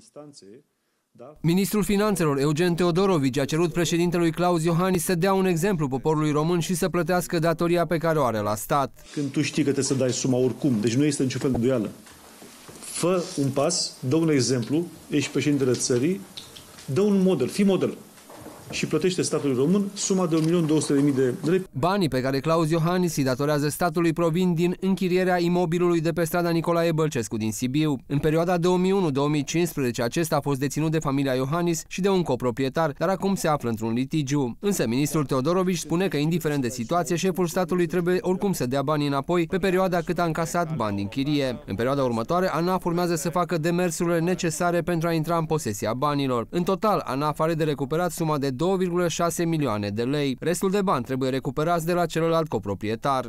instanțe, da? Ministrul Finanțelor Eugen Teodorovici a cerut președintelui Claus Iohannis să dea un exemplu poporului român și să plătească datoria pe care o are la stat. Când tu știi că te să dai suma oricum, deci nu este niciun fel de duială, fă un pas, dă un exemplu, ești președintele țării, dă un model, fii model și plătește statului român suma de 1.200.000 de lei. Banii pe care Claus Iohannis îi datorează statului provin din închirierea imobilului de pe strada Nicolae Bălcescu din Sibiu. În perioada 2001-2015 acesta a fost deținut de familia Iohannis și de un coproprietar, dar acum se află într-un litigiu. Însă ministrul Teodorovici spune că indiferent de situație, șeful statului trebuie oricum să dea banii înapoi pe perioada cât a încasat bani din chirie. În perioada următoare, ANAF urmează să facă demersurile necesare pentru a intra în posesia banilor. În total, ANAF are de recuperat suma de 2,6 milioane de lei. Restul de bani trebuie recuperați de la celălalt coproprietar.